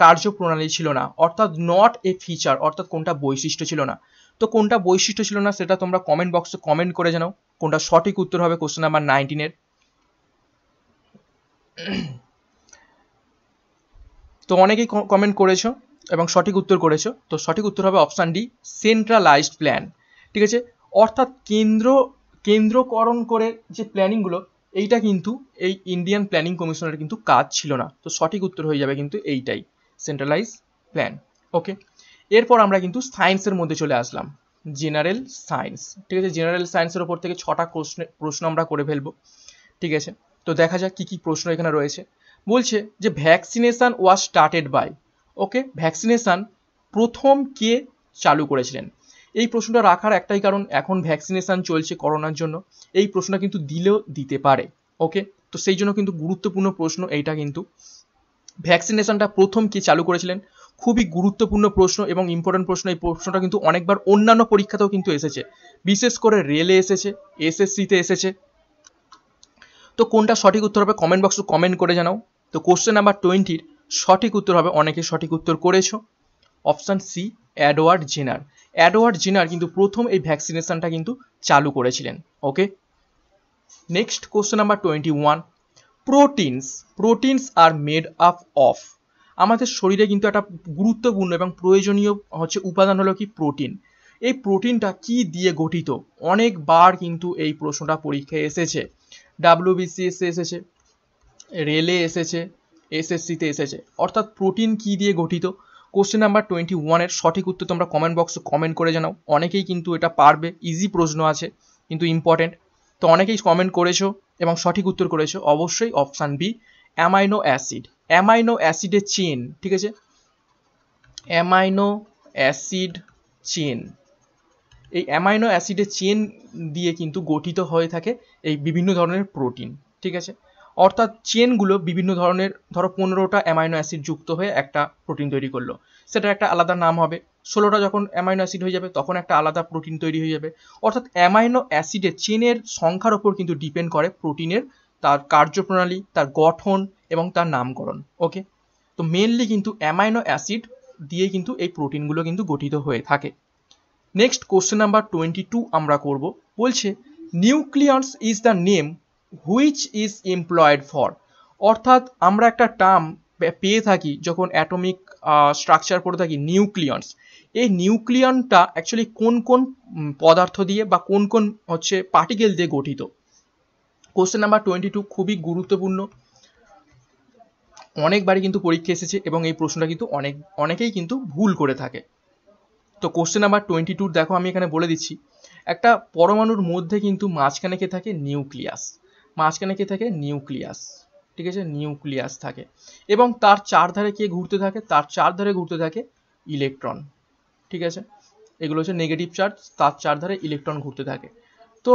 কার্যপ্রণালী ছিল না অর্থাৎ নট এ ফিচার অর্থাৎ কোনটা বৈশিষ্ট্য ছিল না তো কোনটা বৈশিষ্ট্য ছিল না সেটা তোমরা কমেন্ট বক্সে কমেন্ট করে জানাও কোনটা সঠিক উত্তর হবে কোশ্চেন নাম্বার নাইনটিনের তো অনেকেই কমেন্ট করেছো এবং সঠিক উত্তর করেছো তো সঠিক উত্তর হবে অপশান ডি সেন্ট্রালাইজড প্ল্যান ঠিক আছে অর্থাৎ কেন্দ্র কেন্দ্রকরণ করে যে প্ল্যানিংগুলো এইটা কিন্তু এই ইন্ডিয়ান প্ল্যানিং কমিশনের কিন্তু কাজ ছিল না তো সঠিক উত্তর হয়ে যাবে কিন্তু এইটাই সেন্ট্রালাইজ প্ল্যান ওকে এরপর আমরা কিন্তু সায়েন্সের মধ্যে চলে আসলাম জেনারেল সায়েন্স ঠিক আছে জেনারেল সায়েন্সের ওপর থেকে ছটা প্রশ্ন আমরা করে ফেলবো ঠিক আছে তো দেখা যাক কী কী প্রশ্ন এখানে রয়েছে বলছে যে vaccination was started by okay vaccination প্রথম কে চালু করেছিলেন এই প্রশ্নটা রাখার একটাই কারণ এখন ভ্যাকসিনেশান চলছে করোনার জন্য এই প্রশ্নটা কিন্তু দিলেও দিতে পারে ওকে তো সেই জন্য কিন্তু গুরুত্বপূর্ণ প্রশ্ন এইটা কিন্তু ভ্যাকসিনেশনটা প্রথম কি চালু করেছিলেন খুবই গুরুত্বপূর্ণ প্রশ্ন এবং ইম্পর্টেন্ট প্রশ্ন এই প্রশ্নটা কিন্তু অনেকবার অন্যান্য পরীক্ষাতেও কিন্তু এসেছে বিশেষ করে রেলে এসেছে এসএসসিতে এসেছে তো কোনটা সঠিক উত্তর হবে কমেন্ট বক্সে কমেন্ট করে জানাও তো কোশ্চেন নাম্বার টোয়েন্টির সঠিক উত্তর হবে অনেকে সঠিক উত্তর করেছো option C Edward Jenner Edward Jenner কিন্তু প্রথম এই ভ্যাকসিনেশনটা কিন্তু চালু করেছিলেন okay next question number twenty one proteins proteins আর মেড আপ অফ আমাদের শরীরে কিন্তু একটা গুরুত্বপূর্ণ এবং প্রয়োজনীয় হচ্ছে উপাদান হলো কি প্রোটিন এই প্রোটিনটা কি দিয়ে গঠিত অনেকবার কিন্তু এই প্রশ্নটা পরীক্ষায় এসেছে ডাব্লিউবিসিএসে এসেছে রেলে এসেছে এসএসসিতে এসেছে অর্থাৎ প্রোটিন কি দিয়ে গঠিত কোশ্চেন নাম্বার টোয়েন্টি ওয়ানের সঠিক উত্তর তোমরা কমেন্ট বক্সে কমেন্ট করে জানাও অনেকেই কিন্তু এটা পারবে ইজি প্রশ্ন আছে কিন্তু ইম্পর্টেন্ট তো অনেকেই কমেন্ট করেছো এবং সঠিক উত্তর করেছো অবশ্যই option B amino acid amino অ্যাসিডের চেন ঠিক আছে অ্যামাইনো অ্যাসিড চেন এই অ্যামাইনো অ্যাসিডের চেন দিয়ে কিন্তু গঠিত হয়ে থাকে এই বিভিন্ন ধরনের প্রোটিন ঠিক আছে অর্থাৎ চেনগুলো বিভিন্ন ধরনের ধরো পনেরোটা অ্যামাইনো অ্যাসিড যুক্ত হয়ে একটা প্রোটিন তৈরি করলো সেটা একটা আলাদা নাম হবে ষোলোটা যখন অ্যামাইনো অ্যাসিড হয়ে যাবে তখন একটা আলাদা প্রোটিন তৈরি হয়ে যাবে অর্থাৎ অ্যামাইনো অ্যাসিডের চেনের সংখ্যার ওপর কিন্তু ডিপেন্ড করে প্রোটিনের তার কার্যপ্রণালী তার গঠন এবং তার নামকরণ ওকে তো মেনলি কিন্তু অ্যামাইনো অ্যাসিড দিয়ে কিন্তু এই প্রোটিনগুলো কিন্তু গঠিত হয়ে থাকে next question number twenty two আমরা করব বলছে nucleons is the name which is employed for অর্থাৎ আমরা একটা টার্ম পেয়ে থাকি যখন অ্যাটমিক স্ট্রাকচার পড়ে থাকি নিউক্লিয়নস এই নিউক্লিয়নটা অ্যাকচুয়ালি কোন কোন পদার্থ দিয়ে বা কোন কোন হচ্ছে পার্টিকেল দিয়ে গঠিত কোশ্চেন নাম্বার টোয়েন্টি টু খুবই গুরুত্বপূর্ণ অনেকবারই কিন্তু পরীক্ষা এসেছে এবং এই প্রশ্নটা কিন্তু অনেক অনেকেই কিন্তু ভুল করে থাকে তো কোশ্চেন নাম্বার টোয়েন্টি টুর দেখো আমি এখানে বলে দিচ্ছি একটা পরমাণুর মধ্যে কিন্তু মাঝখানে কে থাকে নিউক্লিয়াস মাঝখানে কি থাকে নিউক্লিয়াস ঠিক আছে নিউক্লিয়াস থাকে এবং তার চারধারে কে ঘুরতে থাকে তার চারধারে ঘুরতে থাকে ইলেকট্রন ঠিক আছে এগুলো হচ্ছে নেগেটিভ চার্জ তার চারধারে ইলেকট্রন ঘুরতে থাকে তো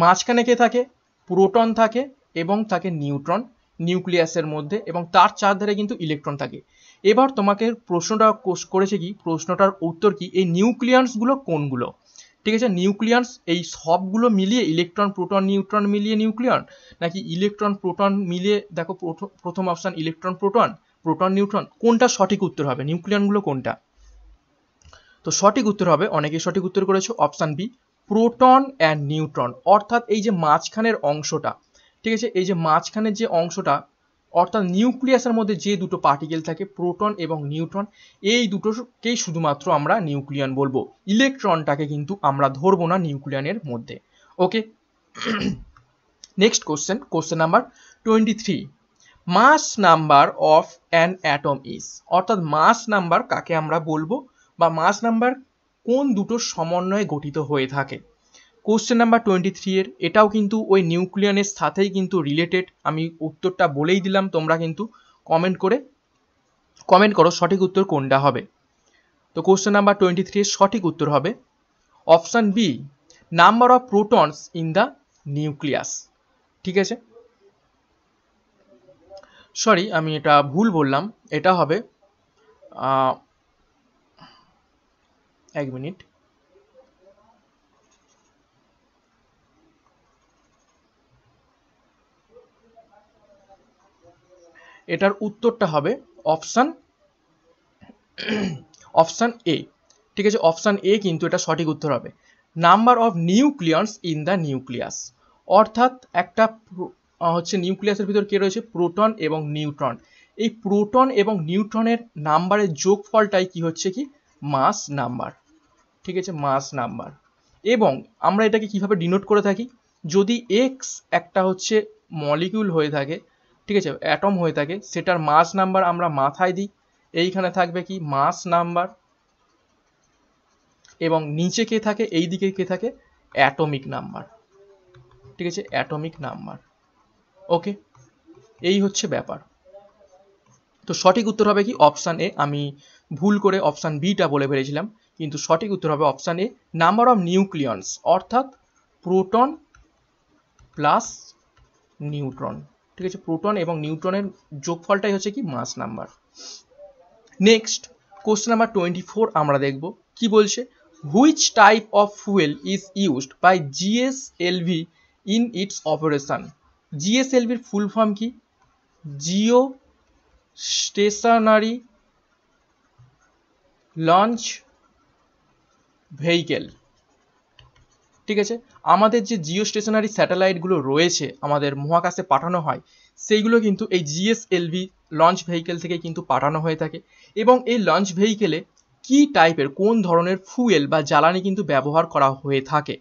মাঝখানে কে থাকে প্রোটন থাকে এবং থাকে নিউট্রন নিউক্লিয়াসের মধ্যে এবং তার চারধারে কিন্তু ইলেকট্রন থাকে এবার তোমাকে প্রশ্নটা করেছে কি প্রশ্নটার উত্তর কি এই নিউক্লিয়াসগুলো কোনগুলো ঠিক আছে নিউক্লিয়ান্স এই সবগুলো মিলিয়ে ইলেকট্রন প্রোটন নিউট্রন মিলিয়ে নিউক্লিয়ন নাকি ইলেকট্রন প্রোটন মিলিয়ে দেখো প্রথম option electron proton proton neutron কোনটা সঠিক উত্তর হবে নিউক্লিয়নগুলো কোনটা তো সঠিক উত্তর হবে অনেকেই সঠিক উত্তর করেছো option B proton and neutron অর্থাৎ এই যে মাঝখানের অংশটা ঠিক আছে এই যে মাঝখানের যে অংশটা অর্থাৎ নিউক্লিয়াসের মধ্যে যে দুটো পার্টিকেল থাকে প্রোটন এবং নিউট্রন এই দুটোকেই শুধুমাত্র আমরা নিউক্লিয়ন বলবো ইলেকট্রনটাকে কিন্তু আমরা ধরবো না নিউক্লিয়নের মধ্যে okay next question question number twenty three mass number of an atom is অর্থাৎ মাস নাম্বার কাকে আমরা বলবো বা মাস নাম্বার কোন দুটো সমন্বয়ে গঠিত হয়ে থাকে কোশ্চেন নাম্বার টোয়েন্টি থ্রি এর এটাও কিন্তু ওই নিউক্লিয়ানের সাথেই কিন্তু রিলেটেড আমি উত্তরটা বলেই দিলাম তোমরা কিন্তু কমেন্ট করে কমেন্ট করো সঠিক উত্তর কোনটা হবে তো কোশ্চেন নাম্বার টোয়েন্টি থ্রি এর সঠিক উত্তর হবে option B number of protons in the nucleus ঠিক আছে সরি আমি এটা ভুল বললাম এটা হবে এক মিনিট এটার উত্তরটা হবে অপশান অপশান এ ঠিক আছে অপশান এ কিন্তু এটা সঠিক উত্তর হবে number of nucleons in the nucleus অর্থাৎ একটা হচ্ছে নিউক্লিয়াসের ভিতর কে রয়েছে প্রোটন এবং নিউট্রন এই প্রোটন এবং নিউট্রনের নাম্বারের যোগফলটাই কি হচ্ছে কি মাস নাম্বার ঠিক আছে মাস নাম্বার এবং আমরা এটাকে কিভাবে ডিনোট করে থাকি যদি এক্স একটা হচ্ছে মলিকিউল হয়ে থাকে ঠিক আছে অ্যাটম হয়ে থাকে সেটার মাস নাম্বার আমরা মাথায় দিই এইখানে থাকবে কি মাস নাম্বার এবং নিচে কে থাকে এই দিকে কে থাকে অ্যাটমিক নাম্বার ঠিক আছে অ্যাটমিক নাম্বার ওকে এই হচ্ছে ব্যাপার তো সঠিক উত্তর হবে কি অপশান এ আমি ভুল করে অপশান বিটা বলে ফেলেছিলাম কিন্তু সঠিক উত্তর হবে option A number of nucleons অর্থাৎ প্রোটন প্লাস নিউট্রন ঠিক আছে প্রোটন এবং নিউট্রনের যোগফলটাই হচ্ছে কি mass number next question number twenty four আমরা দেখব কি বলছে which type of fuel is used by GSLV in its operation জিএসএলভির ফুল ফর্ম কি জিও স্টেশনারি লঞ্চ ভেহিকেল ঠিক আছে আমাদের যে জিও স্টেশনারি স্যাটেলাইটগুলো রয়েছে আমাদের মহাকাশে পাঠানো হয় সেইগুলো কিন্তু এই জিএসএলভি লঞ্চ ভেহিকেল থেকে কিন্তু পাঠানো হয়ে থাকে এবং এই লঞ্চ ভেহিকেলে কি টাইপের কোন ধরনের ফুয়েল বা জ্বালানি কিন্তু ব্যবহার করা হয়ে থাকে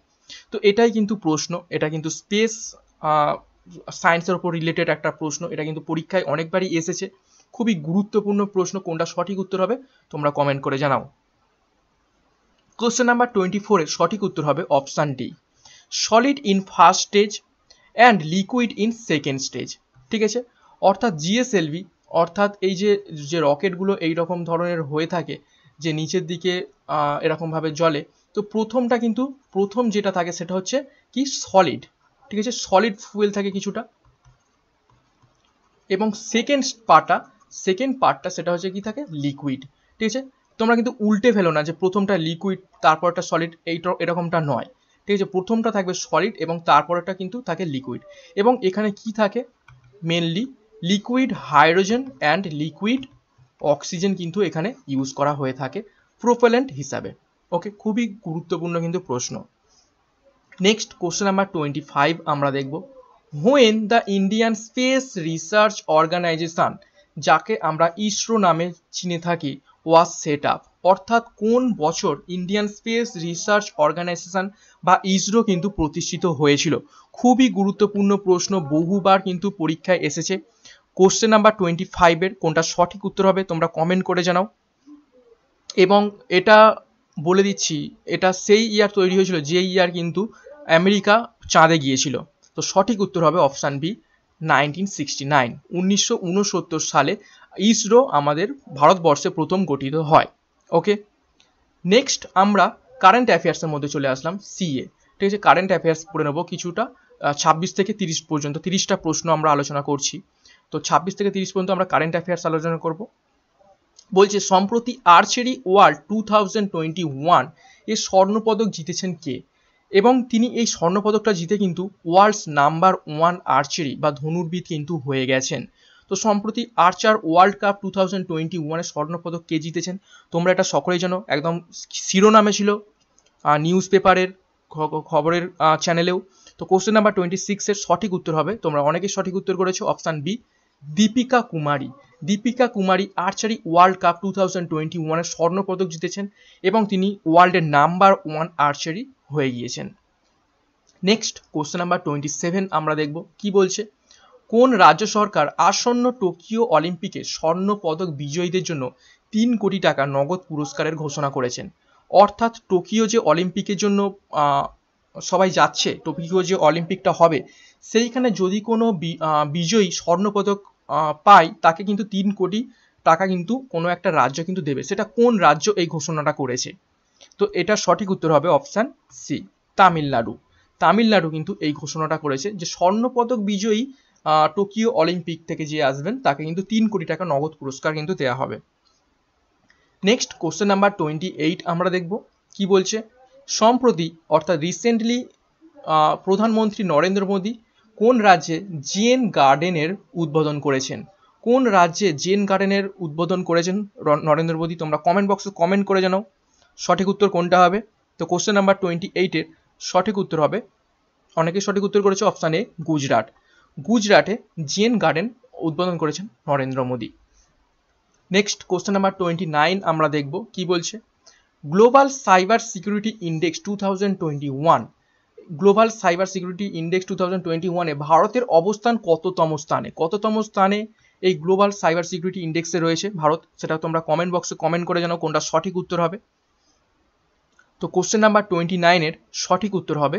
তো এটাই কিন্তু প্রশ্ন এটা কিন্তু স্পেস সায়েন্সের ওপর রিলেটেড একটা প্রশ্ন এটা কিন্তু পরীক্ষায় অনেকবারই এসেছে খুবই গুরুত্বপূর্ণ প্রশ্ন কোনটা সঠিক উত্তর হবে তোমরা কমেন্ট করে জানাও কোশ্চেন নাম্বার টোয়েন্টি ফোরের সঠিক উত্তর হবে option D solid in first stage and liquid in second stage ঠিক আছে অর্থাৎ জিএসএলভি অর্থাৎ এই যে যে রকেটগুলো এই রকম ধরনের হয়ে থাকে যে নিচের দিকে এরকমভাবে জলে তো প্রথমটা কিন্তু প্রথম যেটা থাকে সেটা হচ্ছে কি সলিড ঠিক আছে সলিড ফুয়েল থাকে কিছুটা এবং সেকেন্ড পার্টটা সেকেন্ড পার্টটা সেটা হচ্ছে কি থাকে লিকুইড ঠিক আছে তোমরা কিন্তু উল্টে ফেলো না যে প্রথমটা লিকুইড তারপরটা সলিড এইটা এরকমটা নয় ঠিক আছে প্রথমটা থাকবে সলিড এবং তারপরটা কিন্তু থাকে লিকুইড এবং এখানে কি থাকে mainly liquid hydrogen and liquid oxygen কিন্তু এখানে ইউজ করা হয়ে থাকে প্রোপেলেন্ট হিসাবে ওকে খুবই গুরুত্বপূর্ণ কিন্তু প্রশ্ন next question number twenty five আমরা দেখব when the Indian space research organisation যাকে আমরা ইসরো নামে চিনে থাকি ওয়াজ সেট আপ অর্থাৎ কোন বছর ইন্ডিয়ান স্পেস রিসার্চ অর্গানাইজেশন বা ইসরো কিন্তু প্রতিষ্ঠিত হয়েছিল খুবই গুরুত্বপূর্ণ প্রশ্ন বহুবার কিন্তু পরীক্ষায় এসেছে কোশ্চেন নাম্বার টোয়েন্টি ফাইভের কোনটা সঠিক উত্তর হবে তোমরা কমেন্ট করে জানাও এবং এটা বলে দিচ্ছি এটা সেই ইয়ার তৈরি হয়েছিল যে ইয়ার কিন্তু আমেরিকা চাঁদে গিয়েছিল তো সঠিক উত্তর হবে option B nineteen sixty nine উনিশশো উনসত্তর সালে ইসরো আমাদের ভারতবর্ষে প্রথম গঠিত হয় ওকে নেক্সট আমরা কারেন্ট অ্যাফেয়ার্সের মধ্যে চলে আসলাম সিএ ঠিক আছে কারেন্ট অ্যাফেয়ার্স পড়ে নেবো কিছুটা ছাব্বিশ থেকে তিরিশ পর্যন্ত তিরিশটা প্রশ্ন আমরা আলোচনা করছি তো ছাব্বিশ থেকে তিরিশ পর্যন্ত আমরা কারেন্ট অ্যাফেয়ার্স আলোচনা করব বলছে সম্প্রতি archery world two thousand twenty one এ স্বর্ণপদক জিতেছেন কে এবং তিনি এই স্বর্ণপদকটা জিতে কিন্তু ওয়ার্ল্ডস নাম্বার ওয়ান আর্চেরি বা ধনুর্বিদ কিন্তু হয়ে গেছেন তো সম্প্রতি archer world cup two thousand twenty ওয়ানে স্বর্ণপদক কে জিতেছেন তোমরা এটা সকলেই জানো একদম শিরোনামে ছিল নিউজ পেপারের খবরের চ্যানেলেও তো কোশ্চেন নাম্বার টোয়েন্টি সিক্সের সঠিক উত্তর হবে তোমরা অনেকে সঠিক উত্তর করেছো option B Deepika Kumari Deepika Kumari archery world cup two thousand twenty ওয়ানের স্বর্ণপদক জিতেছেন এবং তিনি ওয়ার্ল্ডের নাম্বার ওয়ান আর্চারি হয়ে গিয়েছেন next question number twenty seven আমরা দেখব কি বলছে কোন রাজ্য সরকার আসন্ন টোকিও অলিম্পিকে স্বর্ণ পদক বিজয়ীদের জন্য তিন কোটি টাকা নগদ পুরস্কারের ঘোষণা করেছেন অর্থাৎ টোকিও যে অলিম্পিকের জন্য সবাই যাচ্ছে টোকিও যে অলিম্পিকটা হবে সেইখানে যদি কোনো বিজয়ী স্বর্ণপদক পায় তাকে কিন্তু তিন কোটি টাকা কিন্তু কোনো একটা রাজ্য কিন্তু দেবে সেটা কোন রাজ্য এই ঘোষণাটা করেছে তো এটার সঠিক উত্তর হবে অপশান সি তামিলনাড়ু তামিলনাড়ু কিন্তু এই ঘোষণাটা করেছে যে স্বর্ণপদক বিজয়ী টোকিও অলিম্পিক থেকে যে আসবেন তাকে কিন্তু তিন কোটি টাকা নগদ পুরস্কার কিন্তু দেওয়া হবে next question number twenty eight আমরা দেখব কি বলছে সম্প্রতি অর্থাৎ রিসেন্টলি প্রধানমন্ত্রী নরেন্দ্র মোদী কোন রাজ্যে জেন গার্ডেনের উদ্বোধন করেছেন কোন রাজ্যে জেন গার্ডেনের উদ্বোধন করেছেন নরেন্দ্র মোদী তোমরা কমেন্ট বক্সে কমেন্ট করে জানাও সঠিক উত্তর কোনটা হবে তো কোশ্চেন নাম্বার টোয়েন্টি এইটের সঠিক উত্তর হবে অনেকে সঠিক উত্তর করেছে অপশান এ গুজরাট গুজরাটে জিএন গার্ডেন উদ্বোধন করেছেন Narendra Modi next question number twenty nine আমরা দেখব কি বলছে global cyber security index two thousand twenty one global cyber security index two thousand twenty ওয়ানে ভারতের অবস্থান কততম স্থানে কততম স্থানে এই গ্লোবাল সাইবার সিকিউরিটি ইন্ডেক্সে রয়েছে ভারত সেটা তোমরা কমেন্ট বক্সে কমেন্ট করে জানো কোনটা সঠিক উত্তর হবে তো কোশ্চেন নাম্বার টোয়েন্টি নাইনের সঠিক উত্তর হবে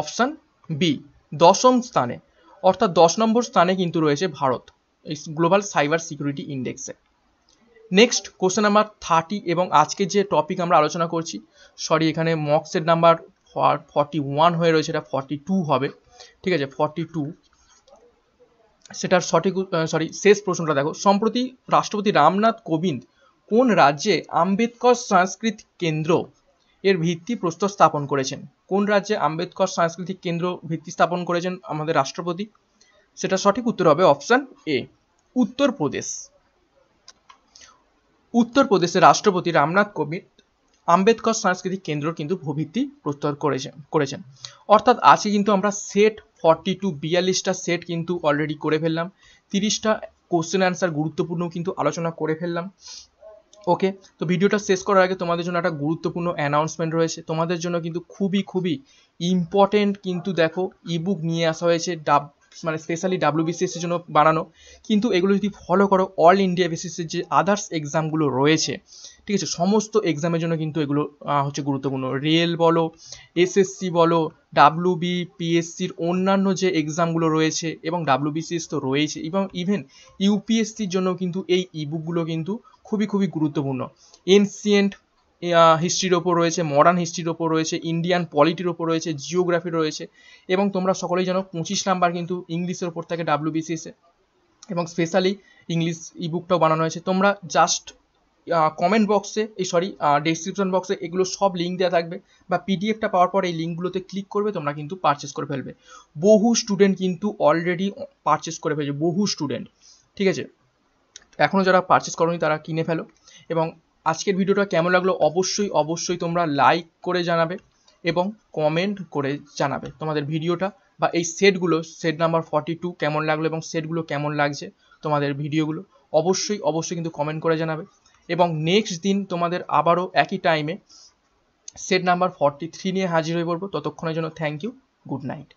অপশান বি দশম স্থানে অর্থাৎ দশ নম্বর স্থানে কিন্তু রয়েছে ভারত এই গ্লোবাল সাইবার সিকিউরিটি ইন্ডেক্সে নেক্সট কোশ্চেন নাম্বার থার্টি এবং আজকে যে টপিক আমরা আলোচনা করছি সরি এখানে মক্সের নাম্বার ফর্টি ওয়ান হয়ে রয়েছে এটা ফর্টি টু হবে ঠিক আছে ফর্টি টু সেটার সঠিক সরি শেষ প্রশ্নটা দেখো সম্প্রতি রাষ্ট্রপতি রামনাথ কোবিন্দ কোন রাজ্যে আম্বেদকর সংস্কৃত কেন্দ্র এর ভিত্তি প্রস্তর স্থাপন করেছেন কোন রাজ্যে আম্বেদকর সাংস্কৃতিক কেন্দ্র ভিত্তি স্থাপন করেছেন আমাদের রাষ্ট্রপতি সেটা সঠিক উত্তর হবে অপশান এ উত্তরপ্রদেশ উত্তরপ্রদেশের রাষ্ট্রপতি রামনাথ কোবিন্দ আম্বেদকর সাংস্কৃতিক কেন্দ্র কিন্তু ভিত্তি প্রস্তুত করেছেন করেছেন অর্থাৎ আজকে কিন্তু আমরা সেট ফর্টি টু বিয়াল্লিশটা সেট কিন্তু অলরেডি করে ফেললাম তিরিশটা কোশ্চেন অ্যান্সার গুরুত্বপূর্ণ কিন্তু আলোচনা করে ফেললাম ওকে তো ভিডিওটা শেষ করার আগে তোমাদের জন্য একটা গুরুত্বপূর্ণ অ্যানাউন্সমেন্ট রয়েছে তোমাদের জন্য কিন্তু খুবই খুবই ইম্পর্টেন্ট কিন্তু দেখো ইবুক নিয়ে আসা হয়েছে ডাব মানে স্পেশালি ডাব্লিউবিসিএসের জন্য বানানো কিন্তু এগুলো যদি ফলো করো অল ইন্ডিয়া বেসিসের যে আদার্স এক্সামগুলো রয়েছে ঠিক আছে সমস্ত এক্সামের জন্য কিন্তু এগুলো হচ্ছে গুরুত্বপূর্ণ রেল বলো এসএসসি বলো ডাব্লিউবি পিএসসির অন্যান্য যে এক্সামগুলো রয়েছে এবং ডাব্লিউবিসিএস তো রয়েছে এবং ইভেন ইউপিএসসির জন্য কিন্তু এই ইবুকগুলো কিন্তু খুবই খুবই গুরুত্বপূর্ণ এনসিয়েন্ট হিস্ট্রির ওপর রয়েছে মডার্ন হিস্ট্রির ওপর রয়েছে ইন্ডিয়ান পলিটির ওপর রয়েছে জিওগ্রাফি রয়েছে এবং তোমরা সকলেই জানো পঁচিশ নাম্বার কিন্তু ইংলিশের ওপর থাকে ডাব্লিউবিসিএসে এবং স্পেশালি ইংলিশ ই বুকটাও বানানো হয়েছে তোমরা জাস্ট কমেন্ট বক্সে এই সরি ডিসক্রিপশন বক্সে এগুলো সব লিঙ্ক দেওয়া থাকবে বা পিডিএফটা পাওয়ার পর এই লিঙ্কগুলোতে ক্লিক করবে তোমরা কিন্তু পারচেস করে ফেলবে বহু স্টুডেন্ট কিন্তু অলরেডি পারচেস করে ফেলছে বহু স্টুডেন্ট ঠিক আছে এখনও যারা পারচেস করনি তারা কিনে ফেলো এবং আজকের ভিডিওটা কেমন লাগলো অবশ্যই অবশ্যই তোমরা লাইক করে জানাবে এবং কমেন্ট করে জানাবে তোমাদের ভিডিওটা বা এই সেটগুলো সেট নাম্বার ফর্টি টু কেমন লাগলো এবং সেটগুলো কেমন লাগছে তোমাদের ভিডিওগুলো অবশ্যই অবশ্যই কিন্তু কমেন্ট করে জানাবে এবং নেক্সট দিন তোমাদের আবারও একই টাইমে সেট নাম্বার ফর্টি থ্রি নিয়ে হাজির হয়ে পড়বো ততক্ষণের জন্য থ্যাংক ইউ গুড নাইট